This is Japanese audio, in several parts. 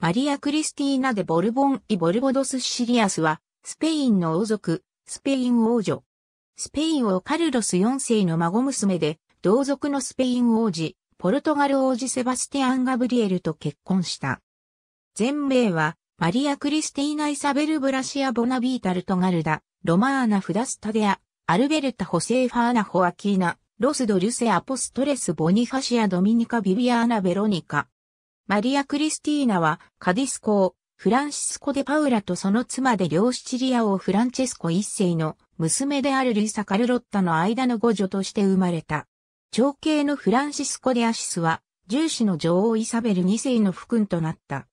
マリア・クリスティーナ・デ・ボルボン・イ・ボルボドス・シリアスは、スペインの王族、スペイン王女。スペイン王カルロス4世の孫娘で、同族のスペイン王子、ポルトガル王子セバスティアン・ガブリエルと結婚した。全名は、マリア・クリスティーナ・イサベル・ブラシア・ボナビータルトガルダ、ロマーナ・フダスタデア、アルベルタ・ホセーファーナ・ホアキーナ、ロス・ドルセ・アポストレス・ボニファシア・ドミニカ・ビビアーナ・ベロニカ。マリア・クリスティーナはカディス公、フランシスコ・デ・パウラとその妻で両シチリア王フランチェスコ一世の娘であるルイサ・カルロッタの間の御女として生まれた。長兄のフランシスコ・デ・アシスは、重子の女王イサベル二世の副君となった。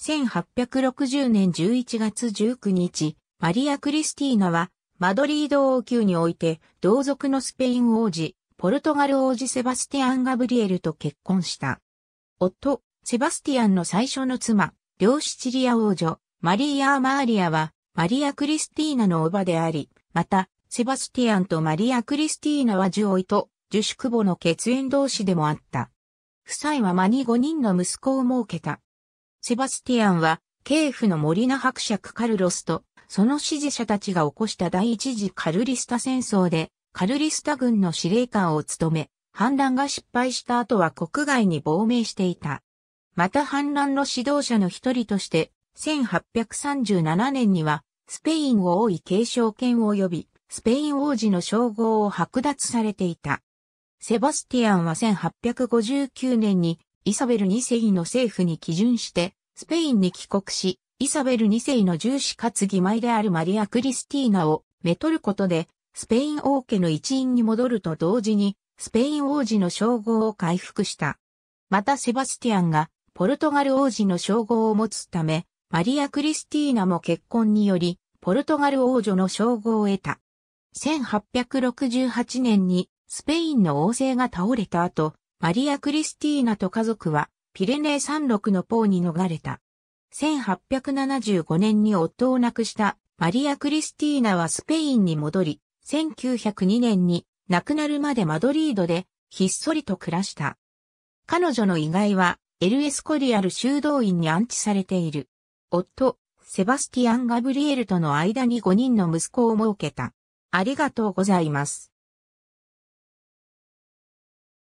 1860年11月19日、マリア・クリスティーナは、マドリード王宮において、同族のスペイン王子、ポルトガル王子セバスティアン・ガブリエルと結婚した。夫、セバスティアンの最初の妻、両シチリア王女、マリーア・マーリアは、マリア・クリスティーナの叔母であり、また、セバスティアンとマリア・クリスティーナはジュオイと、ジュシクボの血縁同士でもあった。夫妻は間に5人の息子を設けた。セバスティアンは、系譜の森ナ伯爵カルロスと、その支持者たちが起こした第一次カルリスタ戦争で、カルリスタ軍の司令官を務め、反乱が失敗した後は国外に亡命していた。また反乱の指導者の一人として、1837年には、スペインを王位継承権及び、スペイン王子の称号を剥奪されていた。セバスティアンは1859年に、イサベル2世の政府に基準して、スペインに帰国し、イサベル2世の重視かつ義妹であるマリア・クリスティーナをめとることで、スペイン王家の一員に戻ると同時に、スペイン王子の称号を回復した。またセバスティアンがポルトガル王子の称号を持つため、マリア・クリスティーナも結婚により、ポルトガル王女の称号を得た。1868年にスペインの王政が倒れた後、マリア・クリスティーナと家族はピレネー山麓のポーに逃れた。1875年に夫を亡くしたマリア・クリスティーナはスペインに戻り、1902年に亡くなるまでマドリードでひっそりと暮らした。彼女の意外は LS コリアル修道院に安置されている。夫、セバスティアン・ガブリエルとの間に5人の息子を設けた。ありがとうございます。